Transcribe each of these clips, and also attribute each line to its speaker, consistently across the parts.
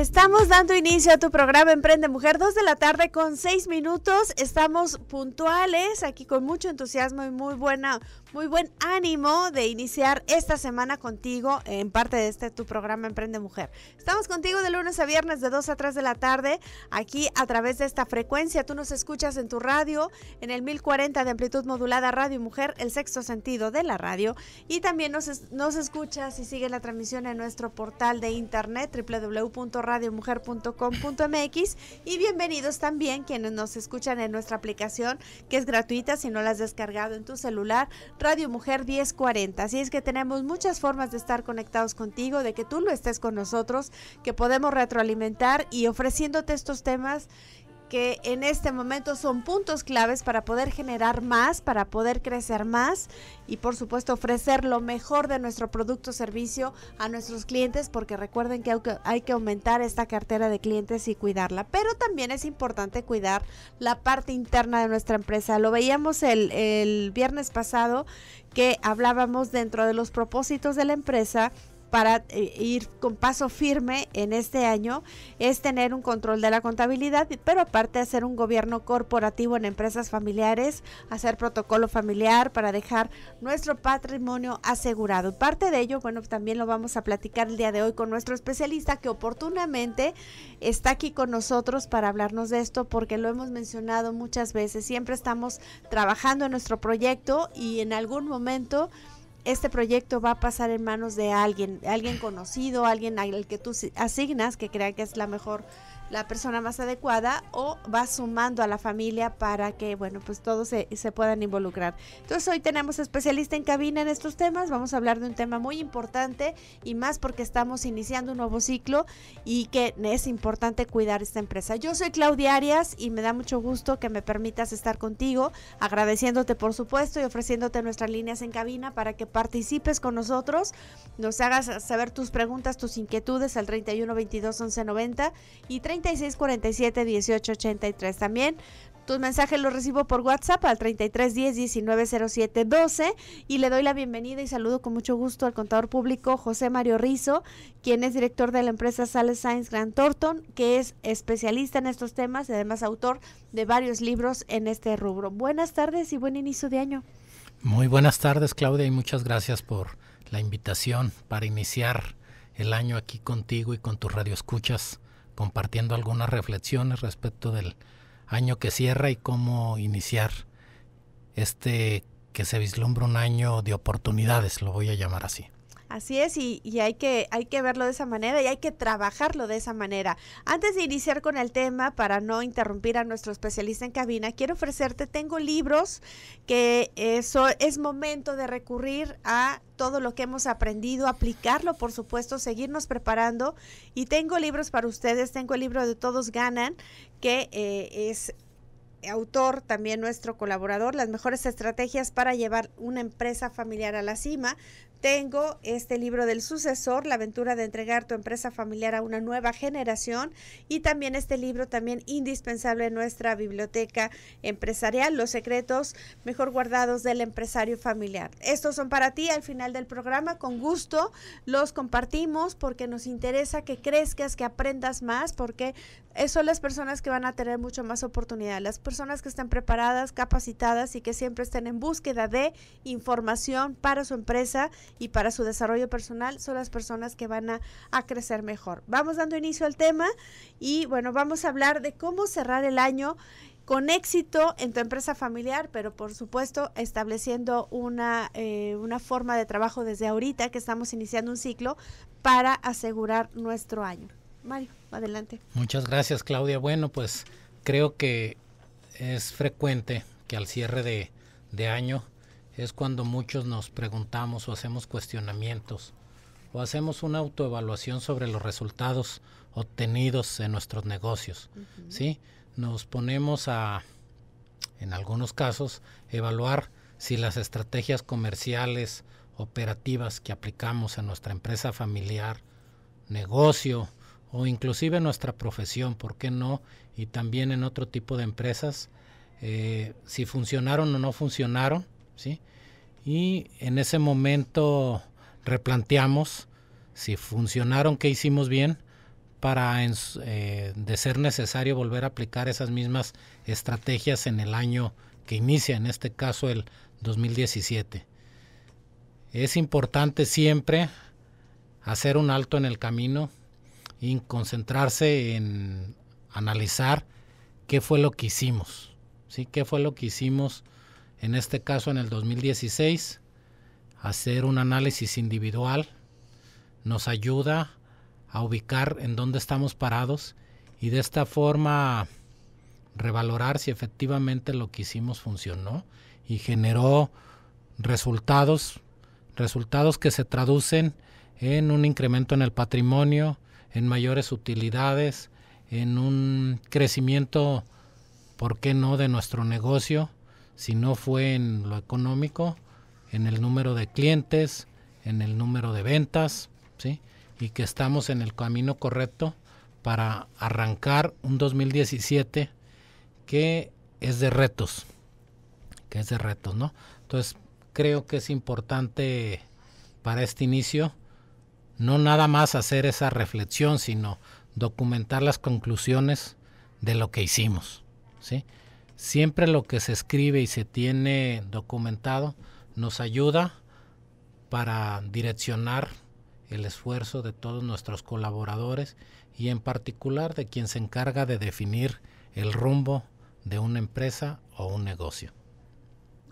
Speaker 1: Estamos dando inicio a tu programa Emprende Mujer, 2 de la tarde con seis minutos. Estamos puntuales aquí con mucho entusiasmo y muy buena muy buen ánimo de iniciar esta semana contigo en parte de este tu programa Emprende Mujer. Estamos contigo de lunes a viernes de 2 a 3 de la tarde aquí a través de esta frecuencia. Tú nos escuchas en tu radio en el 1040 de amplitud modulada Radio Mujer, el sexto sentido de la radio. Y también nos, nos escuchas y sigues la transmisión en nuestro portal de internet www.radiomujer.com.mx y bienvenidos también quienes nos escuchan en nuestra aplicación que es gratuita si no la has descargado en tu celular Radio Mujer 1040. Así es que tenemos muchas formas de estar conectados contigo, de que tú lo estés con nosotros, que podemos retroalimentar y ofreciéndote estos temas que en este momento son puntos claves para poder generar más, para poder crecer más y por supuesto ofrecer lo mejor de nuestro producto o servicio a nuestros clientes porque recuerden que hay que aumentar esta cartera de clientes y cuidarla, pero también es importante cuidar la parte interna de nuestra empresa. Lo veíamos el, el viernes pasado que hablábamos dentro de los propósitos de la empresa para eh, ir con paso firme en este año es tener un control de la contabilidad, pero aparte hacer un gobierno corporativo en empresas familiares, hacer protocolo familiar para dejar nuestro patrimonio asegurado. Parte de ello, bueno, también lo vamos a platicar el día de hoy con nuestro especialista que oportunamente está aquí con nosotros para hablarnos de esto porque lo hemos mencionado muchas veces, siempre estamos trabajando en nuestro proyecto y en algún momento este proyecto va a pasar en manos de alguien, alguien conocido, alguien al que tú asignas que crea que es la mejor la persona más adecuada o va sumando a la familia para que, bueno, pues todos se, se puedan involucrar. Entonces hoy tenemos especialista en cabina en estos temas, vamos a hablar de un tema muy importante y más porque estamos iniciando un nuevo ciclo y que es importante cuidar esta empresa. Yo soy Claudia Arias y me da mucho gusto que me permitas estar contigo, agradeciéndote por supuesto y ofreciéndote nuestras líneas en cabina para que participes con nosotros, nos hagas saber tus preguntas, tus inquietudes al 31 22 11 90 y 30 3647 1883. También tus mensajes los recibo por WhatsApp al 3310 12 y le doy la bienvenida y saludo con mucho gusto al contador público José Mario Rizo, quien es director de la empresa Sales Science Grant Thornton, que es especialista en estos temas y además autor de varios libros en este rubro. Buenas tardes y buen inicio de año.
Speaker 2: Muy buenas tardes, Claudia, y muchas gracias por la invitación para iniciar el año aquí contigo y con tus radioescuchas compartiendo algunas reflexiones respecto del año que cierra y cómo iniciar este que se vislumbra un año de oportunidades, lo voy a llamar así.
Speaker 1: Así es, y, hay, que, hay que verlo de esa manera y hay que trabajarlo de esa manera. Antes de iniciar con el tema, para no interrumpir a nuestro especialista en cabina, quiero ofrecerte, tengo libros que eso eh, es momento de recurrir a todo lo que hemos aprendido, aplicarlo, por supuesto, seguirnos preparando. Y tengo libros para ustedes, tengo el libro de Todos Ganan, que eh, es autor, también nuestro colaborador, las mejores estrategias para llevar una empresa familiar a la cima. Tengo este libro del sucesor, La aventura de entregar tu empresa familiar a una nueva generación y también este libro también indispensable en nuestra biblioteca empresarial, Los secretos mejor guardados del empresario familiar. Estos son para ti al final del programa, con gusto los compartimos porque nos interesa que crezcas, que aprendas más, porque son las personas que van a tener mucho más oportunidad, las personas que están preparadas, capacitadas y que siempre estén en búsqueda de información para su empresa y para su desarrollo personal son las personas que van a, crecer mejor. Vamos dando inicio al tema y bueno, vamos a hablar de cómo cerrar el año con éxito en tu empresa familiar, pero por supuesto estableciendo una, eh, una, forma de trabajo desde ahorita que estamos iniciando un ciclo para asegurar nuestro año. Mario, adelante.
Speaker 2: Muchas gracias Claudia. Bueno, pues creo que es frecuente que al cierre de, de año es cuando muchos nos preguntamos o hacemos cuestionamientos o hacemos una autoevaluación sobre los resultados obtenidos en nuestros negocios, ¿sí? Nos ponemos a, en algunos casos, evaluar si las estrategias comerciales, operativas que aplicamos en nuestra empresa familiar, negocio o inclusive en nuestra profesión, ¿por qué no? Y también en otro tipo de empresas, eh, si funcionaron o no funcionaron, ¿sí? Y en ese momento replanteamos si funcionaron, qué hicimos bien, para eh, de ser necesario volver a aplicar esas mismas estrategias en el año que inicia, en este caso el 2017. Es importante siempre hacer un alto en el camino y concentrarse en analizar qué fue lo que hicimos, ¿sí? ¿Qué fue lo que hicimos? en este caso en el 2016, hacer un análisis individual nos ayuda a ubicar en dónde estamos parados y de esta forma revalorar si efectivamente lo que hicimos funcionó y generó resultados, resultados que se traducen en un incremento en el patrimonio, en mayores utilidades, en un crecimiento, ¿por qué no?, de nuestro negocio si no fue en lo económico, en el número de clientes, en el número de ventas, ¿sí? Y que estamos en el camino correcto para arrancar un 2017 que es de retos, que es de retos, ¿no? Entonces, creo que es importante para este inicio no nada más hacer esa reflexión, sino documentar las conclusiones de lo que hicimos, ¿sí? siempre lo que se escribe y se tiene documentado nos ayuda para direccionar el esfuerzo de todos nuestros colaboradores y en particular de quien se encarga de definir el rumbo de una empresa o un negocio.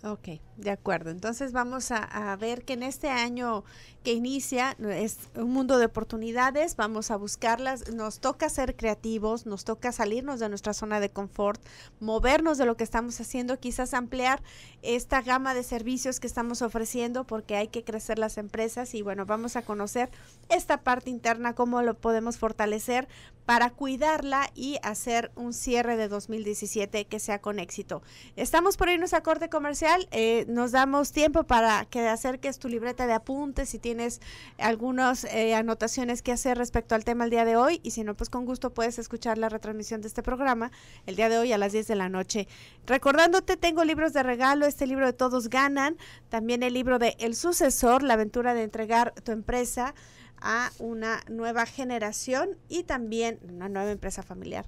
Speaker 1: Ok, de acuerdo. Entonces vamos a, ver que en este año que inicia es un mundo de oportunidades, vamos a buscarlas, nos toca ser creativos, nos toca salirnos de nuestra zona de confort, movernos de lo que estamos haciendo, quizás ampliar esta gama de servicios que estamos ofreciendo porque hay que crecer las empresas y bueno, vamos a conocer esta parte interna, cómo lo podemos fortalecer para cuidarla y hacer un cierre de 2017 que sea con éxito. Estamos por irnos a corte comercial eh, nos damos tiempo para que acerques tu libreta de apuntes si tienes algunas eh, anotaciones que hacer respecto al tema el día de hoy. Y si no, pues con gusto puedes escuchar la retransmisión de este programa el día de hoy a las 10 de la noche. Recordándote, tengo libros de regalo, este libro de Todos Ganan, también el libro de El Sucesor, la aventura de entregar tu empresa a una nueva generación y también una nueva empresa familiar.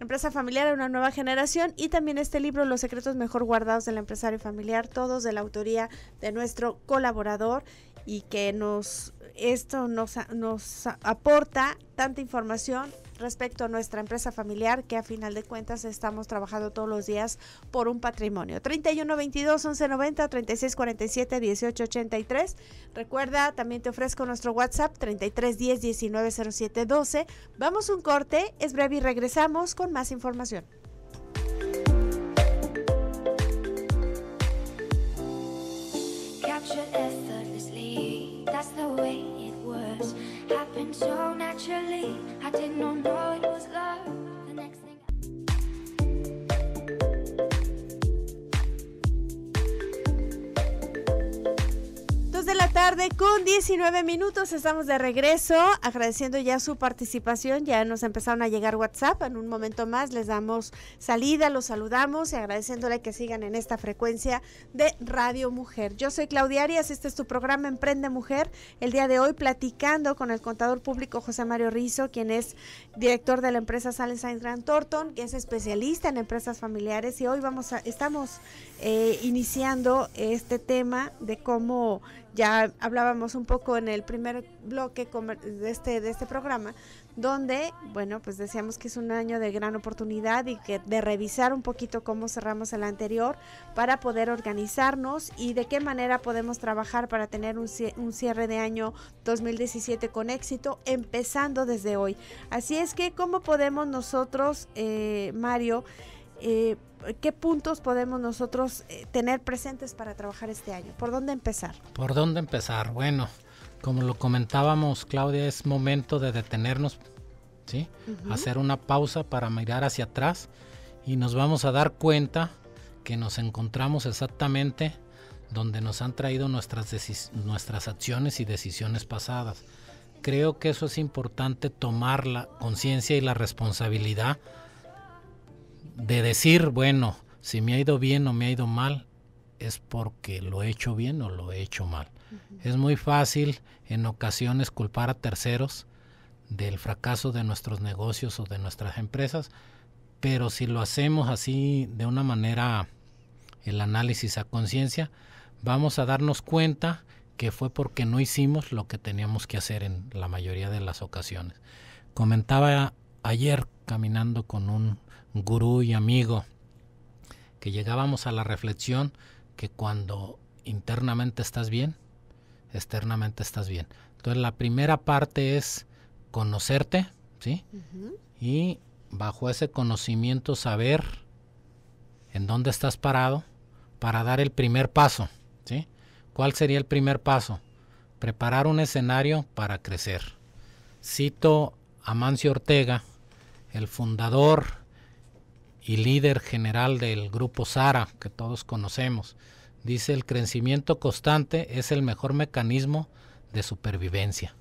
Speaker 1: Empresa familiar a una nueva generación y también este libro Los secretos mejor guardados del empresario familiar, todos de la autoría de nuestro colaborador y que nos esto nos, nos aporta tanta información respecto a nuestra empresa familiar, que a final de cuentas estamos trabajando todos los días por un patrimonio. 31 22 11 90 36 47 18 83. Recuerda, también te ofrezco nuestro WhatsApp 33 10 19 07 12. Vamos un corte, es breve y regresamos con más información. happened so naturally. I did not know it was love. The next thing de la tarde con 19 minutos. Estamos de regreso agradeciendo ya su participación. Ya nos empezaron a llegar WhatsApp. En un momento más les damos salida, los saludamos y agradeciéndole que sigan en esta frecuencia de Radio Mujer. Yo soy Claudia Arias. Este es tu programa Emprende Mujer. El día de hoy platicando con el contador público José Mario Rizo, quien es director de la empresa Salen Sainz Grant Thornton, que es especialista en empresas familiares. Y hoy vamos a, estamos eh, iniciando este tema de cómo ya hablábamos un poco en el primer bloque de este, de este programa, donde, bueno, pues decíamos que es un año de gran oportunidad y que de revisar un poquito cómo cerramos el anterior para poder organizarnos y de qué manera podemos trabajar para tener un, un cierre de año 2017 con éxito, empezando desde hoy. Así es que, ¿cómo podemos nosotros, eh, Mario, eh, ¿qué puntos podemos nosotros eh, tener presentes para trabajar este año? ¿Por dónde empezar?
Speaker 2: ¿Por dónde empezar? Bueno, como lo comentábamos, Claudia, es momento de detenernos, ¿sí? Hacer una pausa para mirar hacia atrás y nos vamos a dar cuenta que nos encontramos exactamente donde nos han traído nuestras, nuestras acciones y decisiones pasadas. Creo que eso es importante tomar la conciencia y la responsabilidad de decir, bueno, si me ha ido bien o me ha ido mal, es porque lo he hecho bien o lo he hecho mal. Es muy fácil en ocasiones culpar a terceros del fracaso de nuestros negocios o de nuestras empresas, pero si lo hacemos así de una manera, el análisis a conciencia, vamos a darnos cuenta que fue porque no hicimos lo que teníamos que hacer en la mayoría de las ocasiones. Comentaba ayer caminando con un gurú y amigo, que llegábamos a la reflexión que cuando internamente estás bien, externamente estás bien. Entonces la primera parte es conocerte, ¿sí? Y bajo ese conocimiento saber en dónde estás parado para dar el primer paso, ¿sí? ¿Cuál sería el primer paso? Preparar un escenario para crecer. Cito a Mancio Ortega, el fundador y líder general del grupo SARA, que todos conocemos. Dice, el crecimiento constante es el mejor mecanismo de supervivencia.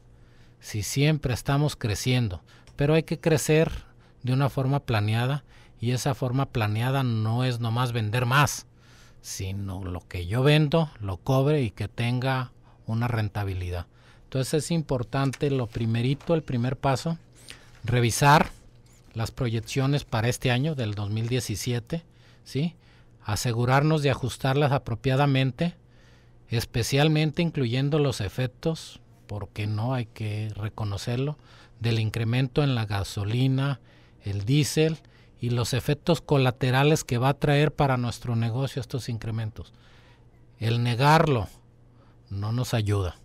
Speaker 2: Si siempre estamos creciendo, pero hay que crecer de una forma planeada y esa forma planeada no es nomás vender más, sino lo que yo vendo, lo cobre y que tenga una rentabilidad. Entonces es importante lo primerito, el primer paso, revisar las proyecciones para este año del 2017, ¿sí? Asegurarnos de ajustarlas apropiadamente, especialmente incluyendo los efectos, porque no hay que reconocerlo, del incremento en la gasolina, el diésel y los efectos colaterales que va a traer para nuestro negocio estos incrementos. El negarlo no nos ayuda.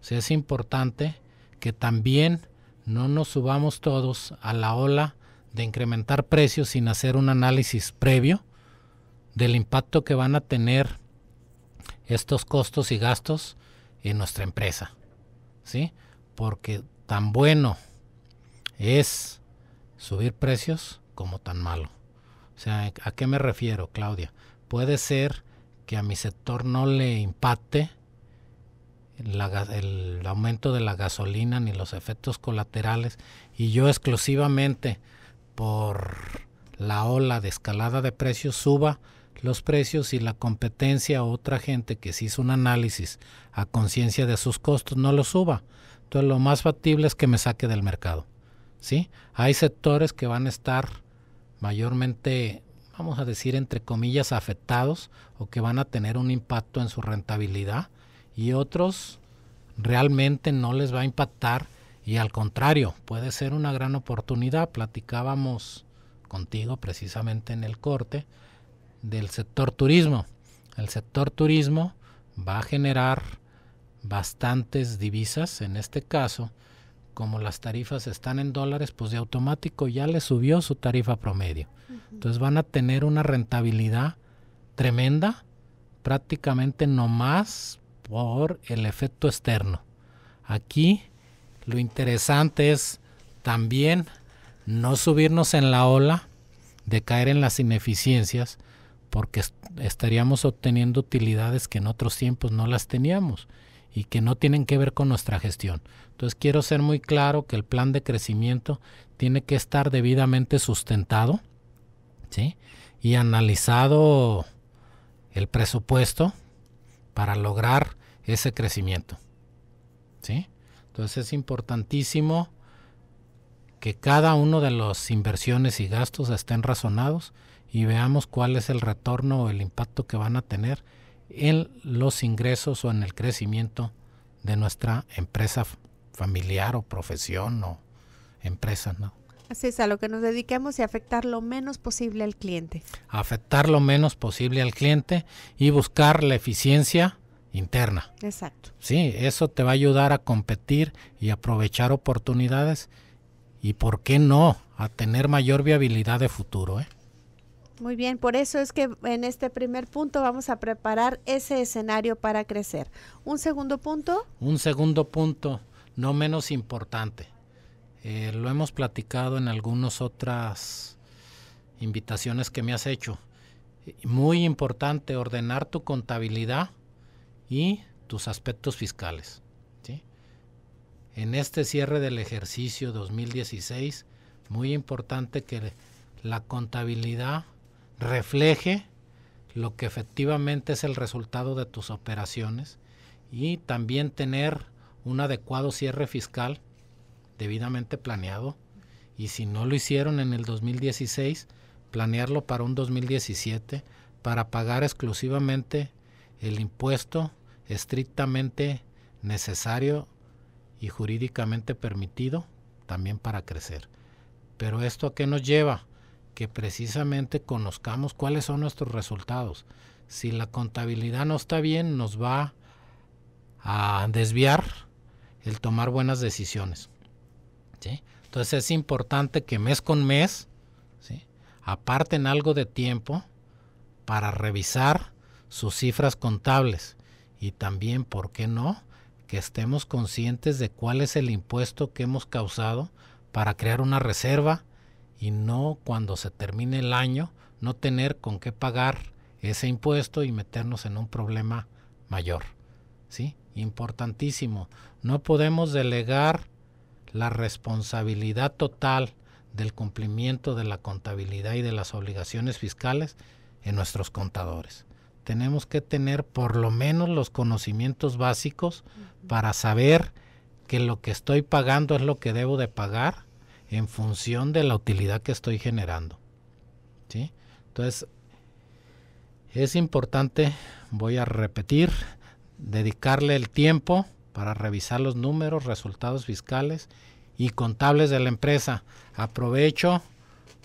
Speaker 2: O sea, es importante que también no nos subamos todos a la ola de incrementar precios sin hacer un análisis previo del impacto que van a tener estos costos y gastos en nuestra empresa. ¿Sí? Porque tan bueno es subir precios como tan malo. O sea, ¿a qué me refiero, Claudia? Puede ser que a mi sector no le impacte el aumento de la gasolina ni los efectos colaterales y yo exclusivamente por la ola de escalada de precios suba los precios y la competencia a otra gente que se hizo un análisis a conciencia de sus costos no lo suba. Entonces lo más factible es que me saque del mercado. ¿sí? Hay sectores que van a estar mayormente, vamos a decir, entre comillas, afectados o que van a tener un impacto en su rentabilidad y otros realmente no les va a impactar y al contrario, puede ser una gran oportunidad. Platicábamos contigo precisamente en el corte del sector turismo. El sector turismo va a generar bastantes divisas, en este caso, como las tarifas están en dólares, pues de automático ya le subió su tarifa promedio. Entonces van a tener una rentabilidad tremenda, prácticamente no más por el efecto externo. Aquí lo interesante es también no subirnos en la ola de caer en las ineficiencias porque estaríamos obteniendo utilidades que en otros tiempos no las teníamos y que no tienen que ver con nuestra gestión. Entonces quiero ser muy claro que el plan de crecimiento tiene que estar debidamente sustentado ¿sí? y analizado el presupuesto para lograr ese crecimiento. ¿sí? Entonces es importantísimo que cada uno de los inversiones y gastos estén razonados y veamos cuál es el retorno o el impacto que van a tener en los ingresos o en el crecimiento de nuestra empresa familiar o profesión o empresa, ¿no?
Speaker 1: Así es, a lo que nos dediquemos y afectar lo menos posible al cliente.
Speaker 2: Afectar lo menos posible al cliente y buscar la eficiencia interna. Exacto. Sí, eso te va a ayudar a competir y aprovechar oportunidades y, ¿por qué no?, a tener mayor viabilidad de futuro. ¿eh?
Speaker 1: Muy bien, por eso es que en este primer punto vamos a preparar ese escenario para crecer. ¿Un segundo punto?
Speaker 2: Un segundo punto, no menos importante. Eh, lo hemos platicado en algunas otras invitaciones que me has hecho. Muy importante ordenar tu contabilidad y tus aspectos fiscales. En este cierre del ejercicio 2016, muy importante que la contabilidad refleje lo que efectivamente es el resultado de tus operaciones y también tener un adecuado cierre fiscal debidamente planeado y si no lo hicieron en el 2016, planearlo para un 2017 para pagar exclusivamente el impuesto estrictamente necesario y jurídicamente permitido también para crecer. Pero esto a qué nos lleva? Que precisamente conozcamos cuáles son nuestros resultados. Si la contabilidad no está bien, nos va a desviar el tomar buenas decisiones. Entonces es importante que mes con mes ¿sí? aparten algo de tiempo para revisar sus cifras contables y también, ¿por qué no?, que estemos conscientes de cuál es el impuesto que hemos causado para crear una reserva y no cuando se termine el año no tener con qué pagar ese impuesto y meternos en un problema mayor. ¿Sí? Importantísimo. No podemos delegar la responsabilidad total del cumplimiento de la contabilidad y de las obligaciones fiscales en nuestros contadores tenemos que tener por lo menos los conocimientos básicos para saber que lo que estoy pagando es lo que debo de pagar en función de la utilidad que estoy generando. ¿sí? Entonces, es importante, voy a repetir, dedicarle el tiempo para revisar los números, resultados fiscales y contables de la empresa. Aprovecho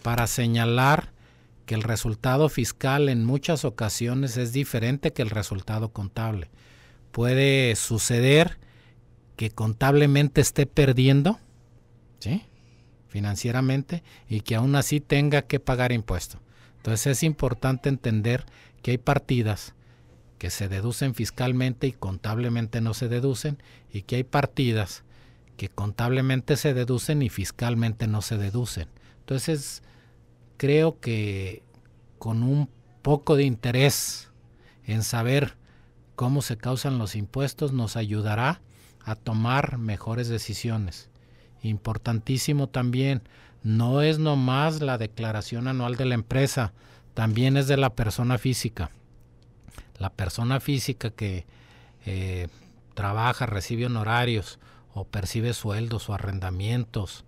Speaker 2: para señalar que el resultado fiscal en muchas ocasiones es diferente que el resultado contable. Puede suceder que contablemente esté perdiendo, ¿sí? financieramente, y que aún así tenga que pagar impuesto. Entonces es importante entender que hay partidas que se deducen fiscalmente y contablemente no se deducen, y que hay partidas que contablemente se deducen y fiscalmente no se deducen. Entonces creo que con un poco de interés en saber cómo se causan los impuestos nos ayudará a tomar mejores decisiones. Importantísimo también, no es nomás la declaración anual de la empresa, también es de la persona física. La persona física que eh, trabaja, recibe honorarios o percibe sueldos o arrendamientos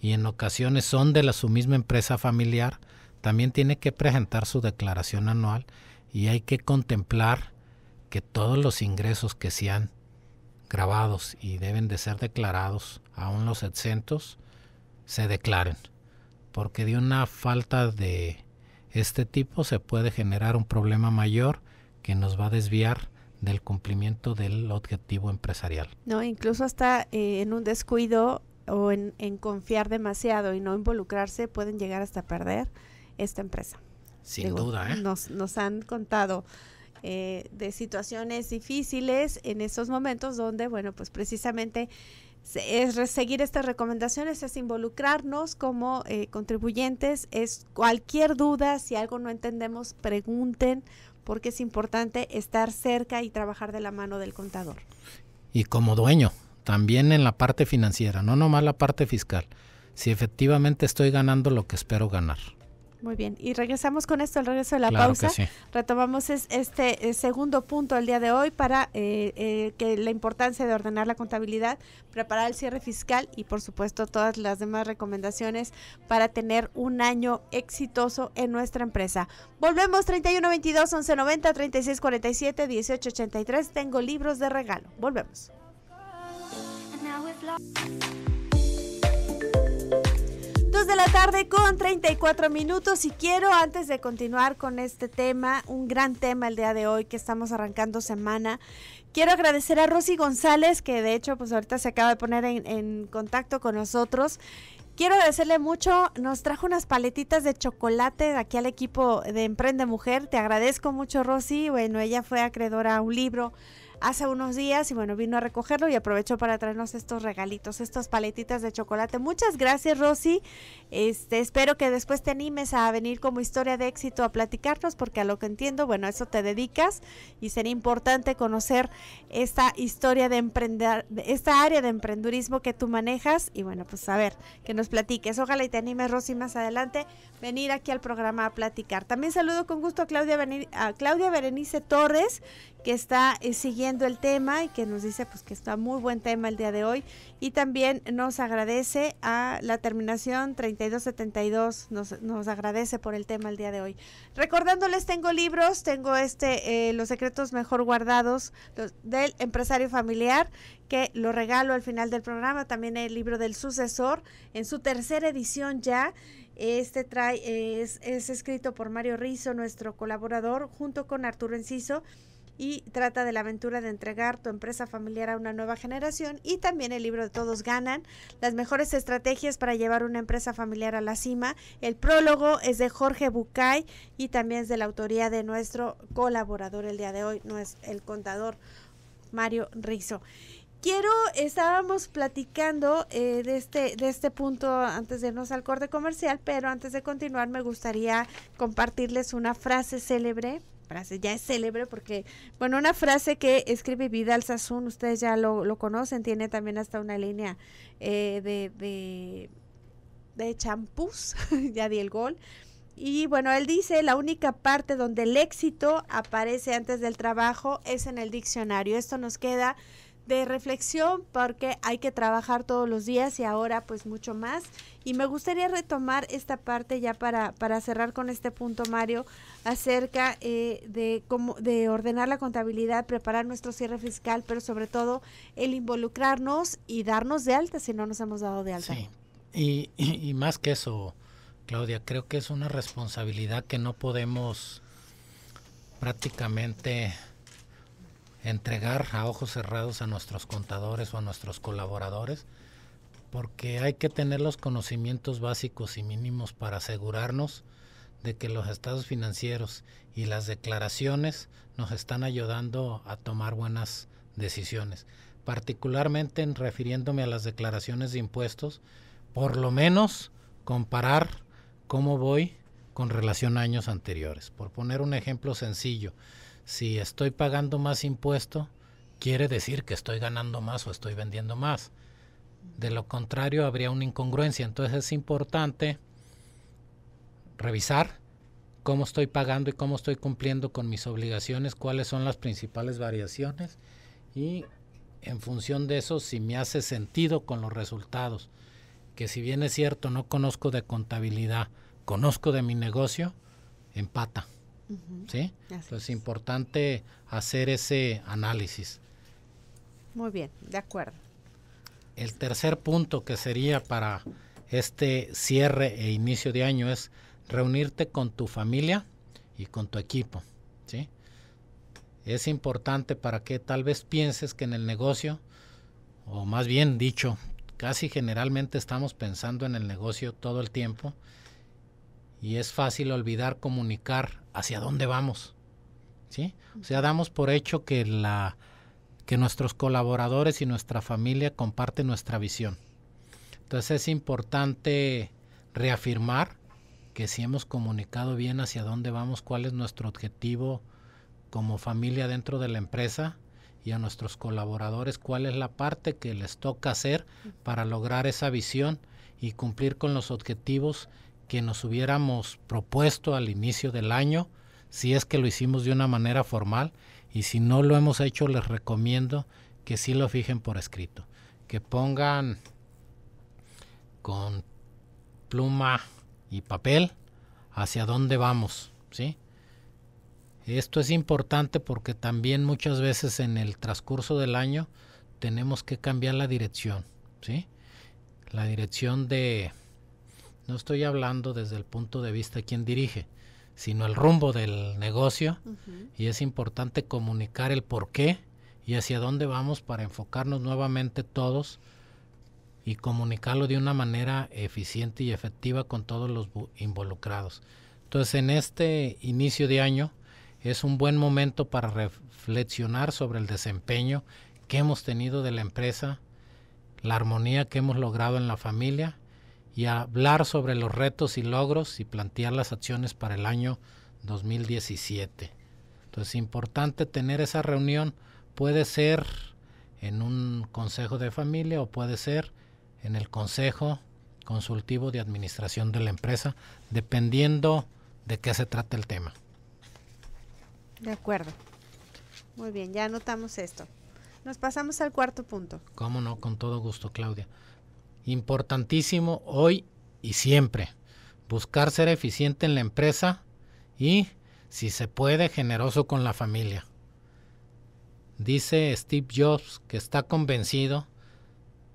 Speaker 2: y en ocasiones son de la, su misma empresa familiar, también tiene que presentar su declaración anual y hay que contemplar que todos los ingresos que sean grabados y deben de ser declarados, aún los exentos, se declaren, porque de una falta de este tipo se puede generar un problema mayor que nos va a desviar del cumplimiento del objetivo empresarial.
Speaker 1: No, incluso hasta eh, en un descuido o en, confiar demasiado y no involucrarse pueden llegar hasta perder esta empresa. Sin duda, ¿eh? Nos, han contado eh, de situaciones difíciles en esos momentos donde, bueno, pues precisamente es seguir estas recomendaciones, es involucrarnos como eh, contribuyentes, es cualquier duda, si algo no entendemos, pregunten, porque es importante estar cerca y trabajar de la mano del contador.
Speaker 2: Y como dueño, también en la parte financiera, no nomás la parte fiscal, si efectivamente estoy ganando lo que espero ganar.
Speaker 1: Muy bien, y regresamos con esto el regreso de la pausa. Retomamos este eh, segundo punto el día de hoy para eh, eh, que la importancia de ordenar la contabilidad, preparar el cierre fiscal y por supuesto todas las demás recomendaciones para tener un año exitoso en nuestra empresa. Volvemos 3122 1190 3647 1883. Tengo libros de regalo. Volvemos. 2 de la tarde con 34 minutos y quiero antes de continuar con este tema, un gran tema el día de hoy que estamos arrancando semana, quiero agradecer a Rosy González que de hecho pues ahorita se acaba de poner en, contacto con nosotros Quiero agradecerle mucho. Nos trajo unas paletitas de chocolate aquí al equipo de Emprende Mujer. Te agradezco mucho, Rosy. Bueno, ella fue acreedora a un libro hace unos días y bueno, vino a recogerlo y aprovechó para traernos estos regalitos, estas paletitas de chocolate. Muchas gracias, Rosy. Este, espero que después te animes a venir como historia de éxito a platicarnos porque a lo que entiendo, bueno, eso te dedicas y sería importante conocer esta historia de emprender, esta área de emprendurismo que tú manejas y bueno, pues a ver, que nos platiques. Ojalá y te animes, Rosy, más adelante venir aquí al programa a platicar. También saludo con gusto a Claudia, a Claudia Berenice Torres, que está eh, siguiendo el tema y que nos dice pues que está muy buen tema el día de hoy y también nos agradece a la terminación 3272 nos, nos agradece por el tema el día de hoy. Recordándoles tengo libros, tengo este eh, Los secretos mejor guardados del empresario familiar que lo regalo al final del programa, también el libro del sucesor en su tercera edición ya. Este trae, es, es escrito por Mario Rizo, nuestro colaborador, junto con Arturo Enciso y trata de la aventura de entregar tu empresa familiar a una nueva generación y también el libro de Todos ganan, las mejores estrategias para llevar una empresa familiar a la cima. El prólogo es de Jorge Bucay y también es de la autoría de nuestro colaborador el día de hoy, no es el contador Mario Rizo. Quiero, estábamos platicando eh, de, este, de este punto antes de irnos al corte comercial, pero antes de continuar me gustaría compartirles una frase célebre frase ya es célebre porque, bueno, una frase que escribe Vidal Sassoon, ustedes ya lo, conocen, tiene también hasta una línea eh, de, de, de champús, ya di el gol. Y bueno, él dice, la única parte donde el éxito aparece antes del trabajo es en el diccionario. Esto nos queda de reflexión porque hay que trabajar todos los días y ahora pues mucho más. Y me gustaría retomar esta parte ya para, para cerrar con este punto, Mario, acerca eh, de cómo de ordenar la contabilidad, preparar nuestro cierre fiscal, pero sobre todo el involucrarnos y darnos de alta si no nos hemos dado de alta.
Speaker 2: Sí. y más que eso, Claudia, creo que es una responsabilidad que no podemos prácticamente entregar a ojos cerrados a nuestros contadores o a nuestros colaboradores, porque hay que tener los conocimientos básicos y mínimos para asegurarnos de que los estados financieros y las declaraciones nos están ayudando a tomar buenas decisiones. Particularmente en refiriéndome a las declaraciones de impuestos, por lo menos comparar cómo voy con relación a años anteriores. Por poner un ejemplo sencillo, si estoy pagando más impuesto, quiere decir que estoy ganando más o estoy vendiendo más. De lo contrario, habría una incongruencia. Entonces es importante revisar cómo estoy pagando y cómo estoy cumpliendo con mis obligaciones, cuáles son las principales variaciones y en función de eso si me hace sentido con los resultados, que si bien es cierto no conozco de contabilidad, conozco de mi negocio, empata. ¿Sí? es importante hacer ese análisis.
Speaker 1: Muy bien, de acuerdo.
Speaker 2: El tercer punto que sería para este cierre e inicio de año es reunirte con tu familia y con tu equipo. ¿sí? Es importante para que tal vez pienses que en el negocio, o más bien dicho, casi generalmente estamos pensando en el negocio todo el tiempo y es fácil olvidar comunicar hacia dónde vamos. ¿Sí? O sea, damos por hecho que la que nuestros colaboradores y nuestra familia comparten nuestra visión. Entonces es importante reafirmar que si hemos comunicado bien hacia dónde vamos, cuál es nuestro objetivo como familia dentro de la empresa y a nuestros colaboradores cuál es la parte que les toca hacer para lograr esa visión y cumplir con los objetivos que nos hubiéramos propuesto al inicio del año, si es que lo hicimos de una manera formal y si no lo hemos hecho les recomiendo que sí lo fijen por escrito, que pongan con pluma y papel hacia dónde vamos, ¿sí? Esto es importante porque también muchas veces en el transcurso del año tenemos que cambiar la dirección, ¿sí? La dirección de no estoy hablando desde el punto de vista de quien dirige, sino el rumbo del negocio y es importante comunicar el por qué y hacia dónde vamos para enfocarnos nuevamente todos y comunicarlo de una manera eficiente y efectiva con todos los involucrados. Entonces, en este inicio de año es un buen momento para reflexionar sobre el desempeño que hemos tenido de la empresa, la armonía que hemos logrado en la familia y hablar sobre los retos y logros y plantear las acciones para el año 2017. Entonces, es importante tener esa reunión. Puede ser en un consejo de familia o puede ser en el consejo consultivo de administración de la empresa, dependiendo de qué se trata el tema.
Speaker 1: De acuerdo. Muy bien, ya anotamos esto. Nos pasamos al cuarto punto.
Speaker 2: Cómo no, con todo gusto, Claudia importantísimo hoy y siempre. Buscar ser eficiente en la empresa y, si se puede, generoso con la familia. Dice Steve Jobs que está convencido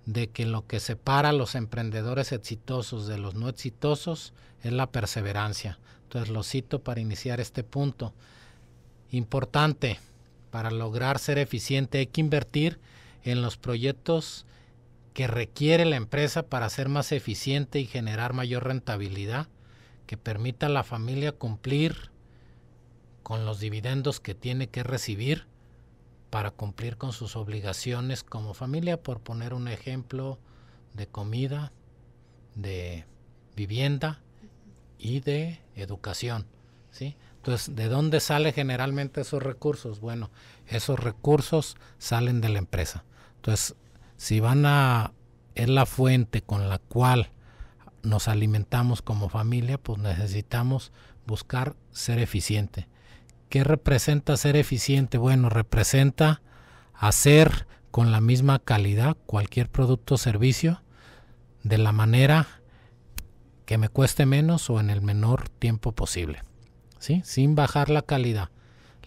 Speaker 2: de que lo que separa a los emprendedores exitosos de los no exitosos es la perseverancia. Entonces lo cito para iniciar este punto. Importante, para lograr ser eficiente hay que invertir en los proyectos que requiere la empresa para ser más eficiente y generar mayor rentabilidad, que permita a la familia cumplir con los dividendos que tiene que recibir para cumplir con sus obligaciones como familia, por poner un ejemplo de comida, de vivienda y de educación, ¿sí? Entonces, ¿de dónde salen generalmente esos recursos? Bueno, esos recursos salen de la empresa. Entonces, si van a, es la fuente con la cual nos alimentamos como familia, pues necesitamos buscar ser eficiente. ¿Qué representa ser eficiente? Bueno, representa hacer con la misma calidad cualquier producto o servicio de la manera que me cueste menos o en el menor tiempo posible. ¿sí? Sin bajar la calidad.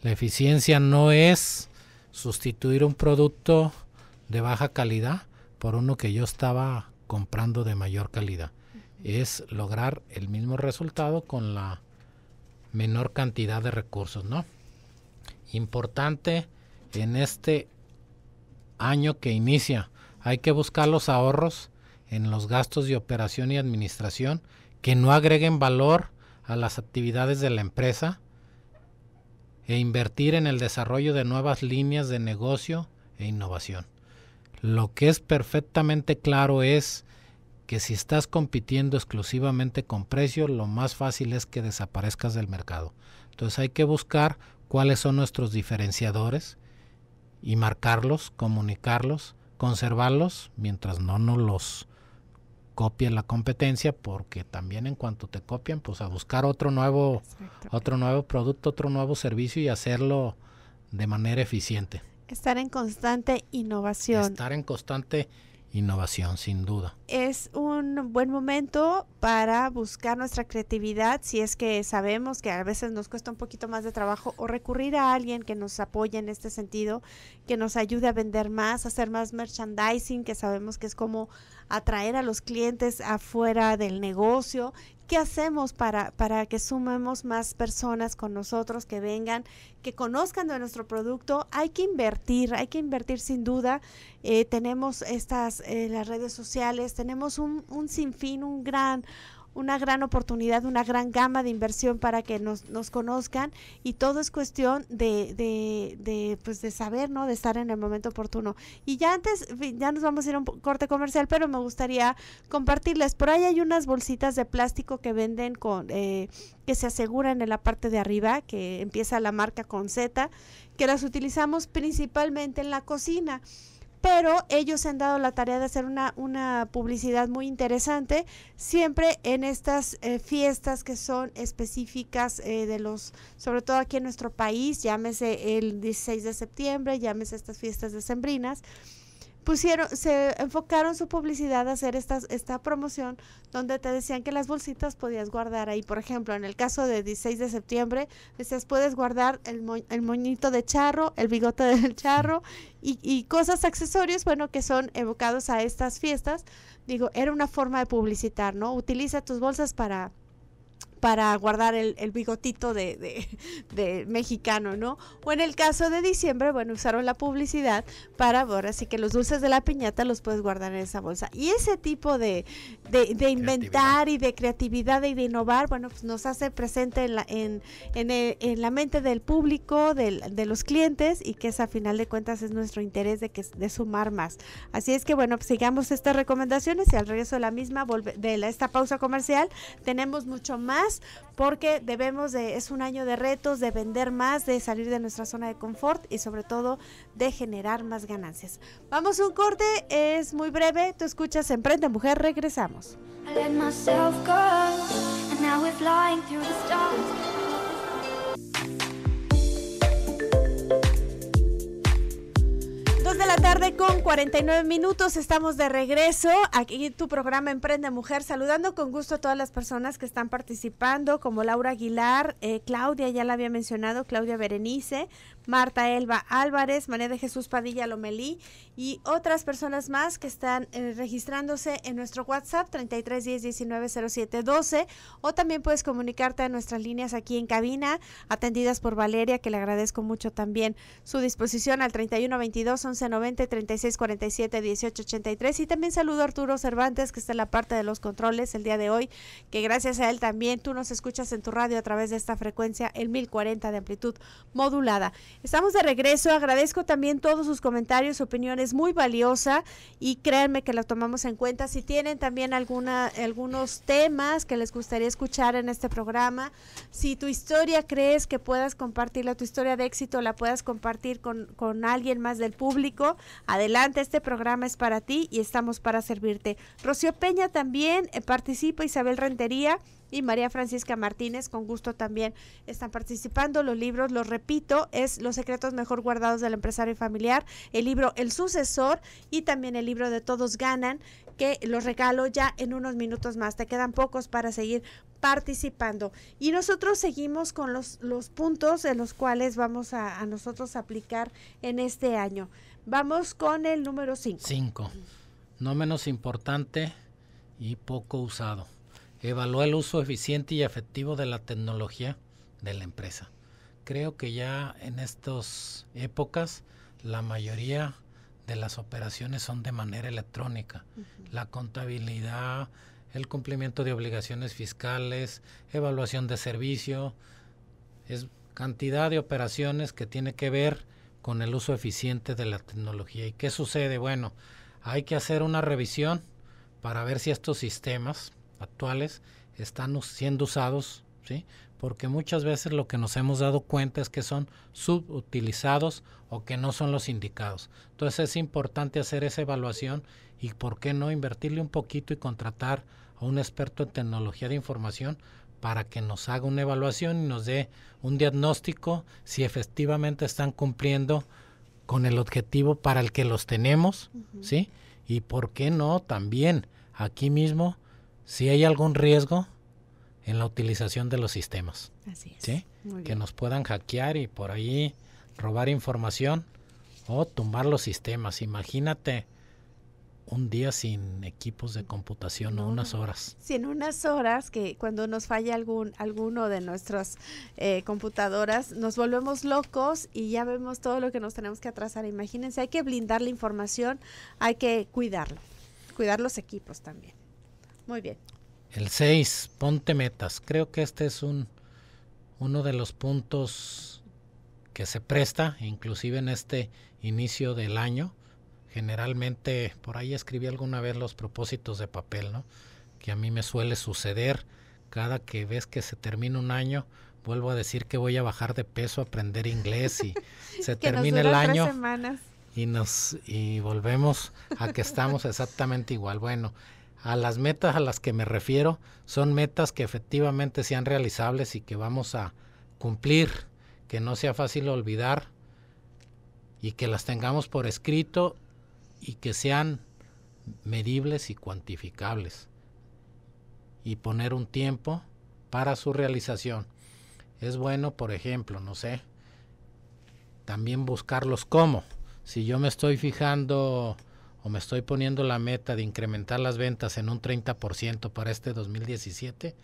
Speaker 2: La eficiencia no es sustituir un producto de baja calidad por uno que yo estaba comprando de mayor calidad. Es lograr el mismo resultado con la menor cantidad de recursos, ¿no? Importante en este año que inicia, hay que buscar los ahorros en los gastos de operación y administración que no agreguen valor a las actividades de la empresa e invertir en el desarrollo de nuevas líneas de negocio e innovación. Lo que es perfectamente claro es que si estás compitiendo exclusivamente con precio, lo más fácil es que desaparezcas del mercado. Entonces hay que buscar cuáles son nuestros diferenciadores y marcarlos, comunicarlos, conservarlos mientras no nos los copie la competencia porque también en cuanto te copian pues a buscar otro nuevo otro nuevo producto, otro nuevo servicio y hacerlo de manera eficiente.
Speaker 1: Estar en constante innovación.
Speaker 2: Estar en constante innovación, sin duda.
Speaker 1: Es un buen momento para buscar nuestra creatividad si es que sabemos que a veces nos cuesta un poquito más de trabajo o recurrir a alguien que nos apoye en este sentido, que nos ayude a vender más, hacer más merchandising, que sabemos que es como atraer a los clientes afuera del negocio ¿Qué hacemos para, para que sumemos más personas con nosotros que vengan, que conozcan de nuestro producto? Hay que invertir, hay que invertir sin duda. Eh, tenemos estas, eh, las redes sociales, tenemos un, un sinfín, un gran una gran oportunidad, una gran gama de inversión para que nos, nos conozcan y todo es cuestión de, de, pues de saber, ¿no? De estar en el momento oportuno. Y ya antes, ya nos vamos a ir a un corte comercial, pero me gustaría compartirles. Por ahí hay unas bolsitas de plástico que venden con, eh, que se aseguran en la parte de arriba, que empieza la marca con Z, que las utilizamos principalmente en la cocina pero ellos han dado la tarea de hacer una, una publicidad muy interesante, siempre en estas eh, fiestas que son específicas eh, de los, sobre todo aquí en nuestro país, llámese el 16 de septiembre, llámese estas fiestas decembrinas pusieron, se enfocaron su publicidad a hacer esta, esta promoción donde te decían que las bolsitas podías guardar ahí. Por ejemplo, en el caso de 16 de septiembre, decías puedes guardar el, moñito de charro, el bigote del charro y, y, cosas, accesorios, bueno, que son evocados a estas fiestas. Digo, era una forma de publicitar, ¿no? Utiliza tus bolsas para para guardar el, bigotito de, mexicano, ¿no? O en el caso de diciembre, bueno, usaron la publicidad para, ahora así que los dulces de la piñata los puedes guardar en esa bolsa. Y ese tipo de, inventar y de creatividad y de innovar, bueno, pues nos hace presente en la, mente del público, de los clientes y que es a final de cuentas es nuestro interés de, que, de sumar más. Así es que, bueno, pues, sigamos estas recomendaciones y al regreso de la misma, de esta pausa comercial, tenemos mucho más porque debemos de, es un año de retos, de vender más, de salir de nuestra zona de confort y sobre todo de generar más ganancias. Vamos a un corte, es muy breve, tú escuchas Emprende Mujer, regresamos. de la tarde con 49 minutos, estamos de regreso. Aquí tu programa Emprende Mujer, saludando con gusto a todas las personas que están participando, como Laura Aguilar, eh, Claudia, ya la había mencionado, Claudia Berenice, Marta Elba Álvarez, María de Jesús Padilla Lomelí y otras personas más que están eh, registrándose en nuestro WhatsApp 33 o también puedes comunicarte a nuestras líneas aquí en cabina atendidas por Valeria que le agradezco mucho también su disposición al 31 22 11 90 y también saludo a Arturo Cervantes que está en la parte de los controles el día de hoy que gracias a él también tú nos escuchas en tu radio a través de esta frecuencia el 1040 de amplitud modulada Estamos de regreso. Agradezco también todos sus comentarios, opiniones muy valiosa y créanme que la tomamos en cuenta. Si tienen también alguna, algunos temas que les gustaría escuchar en este programa, si tu historia crees que puedas compartirla, tu historia de éxito la puedas compartir con, con alguien más del público, adelante, este programa es para ti y estamos para servirte. Rocío Peña también eh, participa, Isabel Rentería y María Francisca Martínez, con gusto también están participando. Los libros, los repito, es Los secretos mejor guardados del empresario familiar, el libro El sucesor y también el libro de Todos ganan, que los regalo ya en unos minutos más. Te quedan pocos para seguir participando. Y nosotros seguimos con los, los puntos en los cuales vamos a, a nosotros aplicar en este año. Vamos con el número 5. 5.
Speaker 2: No menos importante y poco usado evalúa el uso eficiente y efectivo de la tecnología de la empresa. Creo que ya en estas épocas la mayoría de las operaciones son de manera electrónica. La contabilidad, el cumplimiento de obligaciones fiscales, evaluación de servicio, es cantidad de operaciones que tiene que ver con el uso eficiente de la tecnología. ¿Y qué sucede? Bueno, hay que hacer una revisión para ver si estos sistemas actuales están siendo usados, ¿sí? Porque muchas veces lo que nos hemos dado cuenta es que son subutilizados o que no son los indicados. Entonces es importante hacer esa evaluación y por qué no invertirle un poquito y contratar a un experto en tecnología de información para que nos haga una evaluación y nos dé un diagnóstico si efectivamente están cumpliendo con el objetivo para el que los tenemos, ¿sí? Y por qué no también aquí mismo si hay algún riesgo en la utilización de los sistemas. Que nos puedan hackear y por ahí robar información o tumbar los sistemas. Imagínate un día sin equipos de computación o unas horas.
Speaker 1: Sin unas horas que cuando nos falla algún alguno de nuestras eh, computadoras nos volvemos locos y ya vemos todo lo que nos tenemos que atrasar. Imagínense, hay que blindar la información, hay que cuidarlo, cuidar los equipos también. Muy bien.
Speaker 2: El 6, ponte metas. Creo que este es un, uno de los puntos que se presta, inclusive en este inicio del año. Generalmente, por ahí escribí alguna vez los propósitos de papel, ¿no? Que a mí me suele suceder cada que ves que se termina un año, vuelvo a decir que voy a bajar de peso, aprender inglés y se termina el año y nos y volvemos a que estamos exactamente igual. Bueno, a las metas a las que me refiero son metas que efectivamente sean realizables y que vamos a cumplir, que no sea fácil olvidar y que las tengamos por escrito y que sean medibles y cuantificables y poner un tiempo para su realización. Es bueno, por ejemplo, no sé, también buscarlos como. Si yo me estoy fijando o me estoy poniendo la meta de incrementar las ventas en un 30% para este 2017,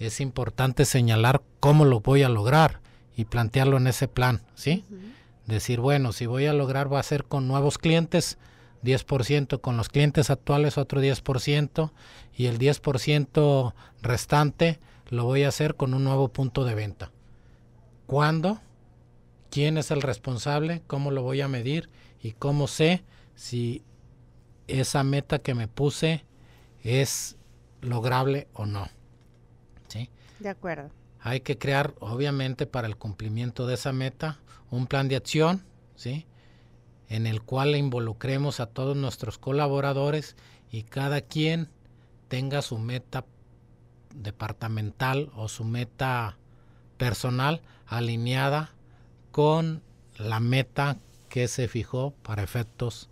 Speaker 2: es importante señalar cómo lo voy a lograr y plantearlo en ese plan, ¿sí? Decir, bueno, si voy a lograr va a ser con nuevos clientes, 10% con los clientes actuales, otro 10%, y el 10% restante lo voy a hacer con un nuevo punto de venta. ¿Cuándo? ¿Quién es el responsable? ¿Cómo lo voy a medir? ¿Y cómo sé si esa meta que me puse es lograble o no. ¿Sí? De acuerdo. Hay que crear, obviamente, para el cumplimiento de esa meta, un plan de acción, ¿sí? En el cual involucremos a todos nuestros colaboradores y cada quien tenga su meta departamental o su meta personal alineada con la meta que se fijó para efectos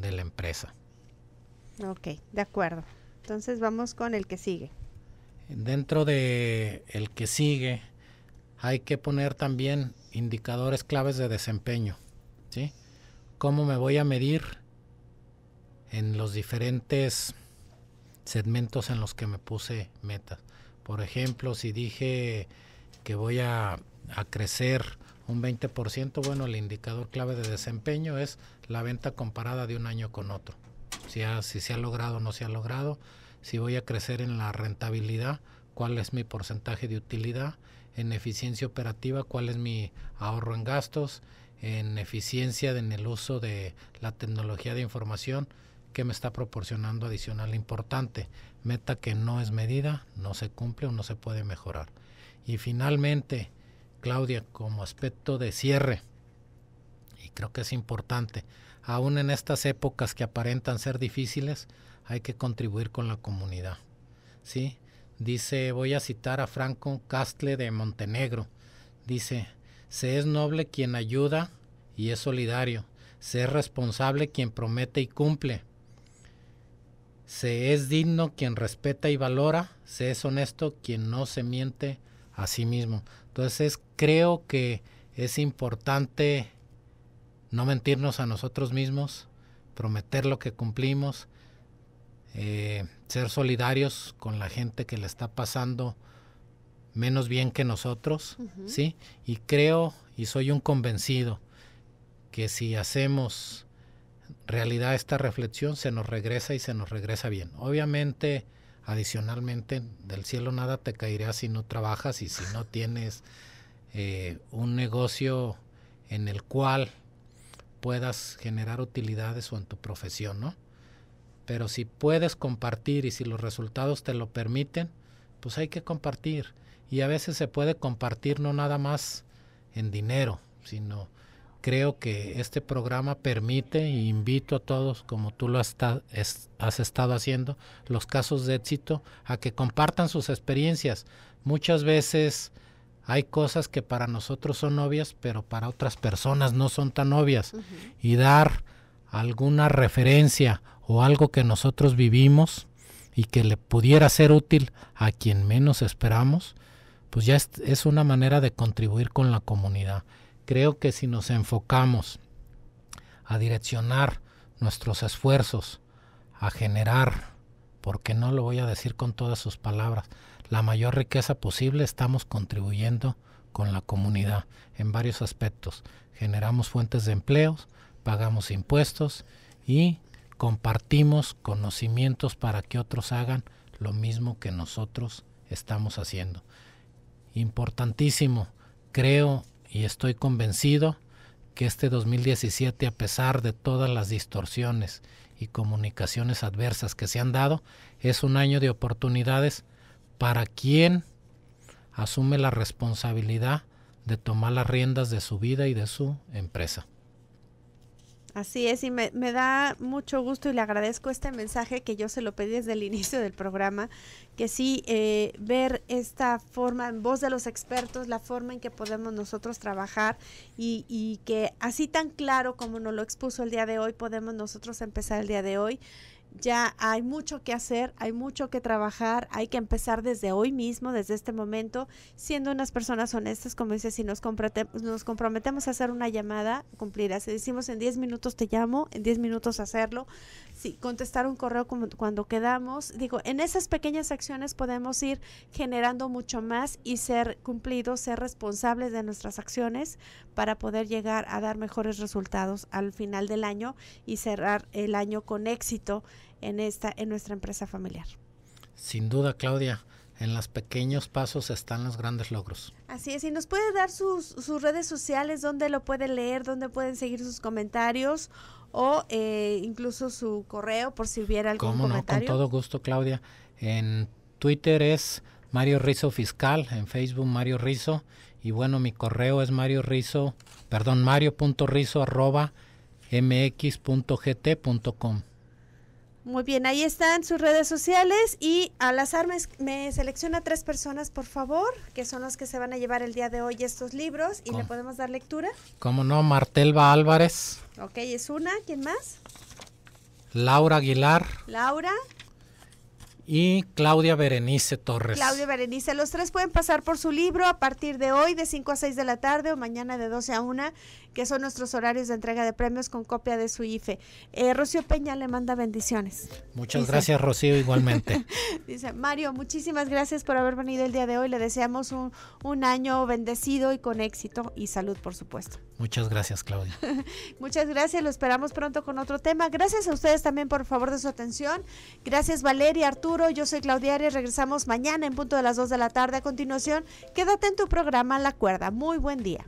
Speaker 2: de la empresa.
Speaker 1: Ok, de acuerdo. Entonces vamos con el que sigue.
Speaker 2: Dentro de el que sigue hay que poner también indicadores claves de desempeño, ¿sí? ¿Cómo me voy a medir en los diferentes segmentos en los que me puse metas? Por ejemplo, si dije que voy a, a crecer un 20%. Bueno, el indicador clave de desempeño es la venta comparada de un año con otro. Si, si se ha logrado o no se ha logrado, si voy a crecer en la rentabilidad, cuál es mi porcentaje de utilidad, en eficiencia operativa, cuál es mi ahorro en gastos, en eficiencia en el uso de la tecnología de información que me está proporcionando adicional importante, meta que no es medida, no se cumple o no se puede mejorar. Y finalmente, Claudia, como aspecto de cierre, y creo que es importante, aún en estas épocas que aparentan ser difíciles, hay que contribuir con la comunidad. ¿sí? Dice, voy a citar a Franco Castle de Montenegro. Dice, se es noble quien ayuda y es solidario. Se es responsable quien promete y cumple. Se es digno quien respeta y valora. Se es honesto quien no se miente a sí mismo. Entonces es creo que es importante no mentirnos a nosotros mismos, prometer lo que cumplimos, eh, ser solidarios con la gente que le está pasando menos bien que nosotros, ¿sí? Y creo y soy un convencido que si hacemos realidad esta reflexión, se nos regresa y se nos regresa bien. Obviamente, adicionalmente, del cielo nada te caerá si no trabajas y si no tienes eh, un negocio en el cual puedas generar utilidades o en tu profesión, ¿no? Pero si puedes compartir y si los resultados te lo permiten, pues hay que compartir. Y a veces se puede compartir no nada más en dinero, sino creo que este programa permite e invito a todos, como tú lo has estado haciendo, los casos de éxito, a que compartan sus experiencias. Muchas veces hay cosas que para nosotros son obvias, pero para otras personas no son tan obvias. Y dar alguna referencia o algo que nosotros vivimos y que le pudiera ser útil a quien menos esperamos, pues ya es una manera de contribuir con la comunidad. Creo que si nos enfocamos a direccionar nuestros esfuerzos, a generar, porque no lo voy a decir con todas sus palabras, la mayor riqueza posible estamos contribuyendo con la comunidad en varios aspectos. Generamos fuentes de empleos, pagamos impuestos y compartimos conocimientos para que otros hagan lo mismo que nosotros estamos haciendo. Importantísimo, creo y estoy convencido que este 2017, a pesar de todas las distorsiones y comunicaciones adversas que se han dado, es un año de oportunidades para quien asume la responsabilidad de tomar las riendas de su vida y de su empresa.
Speaker 1: Así es, y me, da mucho gusto y le agradezco este mensaje que yo se lo pedí desde el inicio del programa, que sí, eh, ver esta forma en voz de los expertos, la forma en que podemos nosotros trabajar y, y que así tan claro como nos lo expuso el día de hoy, podemos nosotros empezar el día de hoy ya hay mucho que hacer, hay mucho que trabajar, hay que empezar desde hoy mismo, desde este momento, siendo unas personas honestas, como dice, si nos, nos comprometemos a hacer una llamada, cumplirá. Si decimos en 10 minutos te llamo, en 10 minutos hacerlo, Sí, contestar un correo cuando quedamos. Digo, en esas pequeñas acciones podemos ir generando mucho más y ser cumplidos, ser responsables de nuestras acciones para poder llegar a dar mejores resultados al final del año y cerrar el año con éxito en esta en nuestra empresa familiar.
Speaker 2: Sin duda, Claudia. En los pequeños pasos están los grandes logros.
Speaker 1: Así es, y nos puede dar sus, redes sociales, donde lo puede leer, donde pueden seguir sus comentarios o eh, incluso su correo por si hubiera algún comentario. con todo
Speaker 2: gusto, Claudia. En Twitter es Mario Rizo Fiscal, en Facebook Mario Rizo y bueno, mi correo es Mario Rizo, perdón, mario.rizo arroba mx.gt.com.
Speaker 1: Muy bien, ahí están sus redes sociales y al azar me, me, selecciona tres personas, por favor, que son los que se van a llevar el día de hoy estos libros y le podemos dar lectura.
Speaker 2: ¿Cómo no? Martelba Álvarez.
Speaker 1: Ok, es una. ¿Quién más?
Speaker 2: Laura Aguilar. Laura. Y Claudia Berenice Torres. Claudia
Speaker 1: Berenice, los tres pueden pasar por su libro a partir de hoy de 5 a 6 de la tarde o mañana de 12 a 1 que son nuestros horarios de entrega de premios con copia de su IFE. Eh, Rocío Peña le manda bendiciones.
Speaker 2: Muchas gracias, Rocío, igualmente.
Speaker 1: Dice, Mario, muchísimas gracias por haber venido el día de hoy. Le deseamos un, año bendecido y con éxito y salud, por supuesto.
Speaker 2: Muchas gracias, Claudia.
Speaker 1: Muchas gracias, lo esperamos pronto con otro tema. Gracias a ustedes también por favor de su atención. Gracias, Valeria, Arturo. Yo soy Claudia Arias. Regresamos mañana en punto de las 2 de la tarde. A continuación, quédate en tu programa La Cuerda. Muy buen día.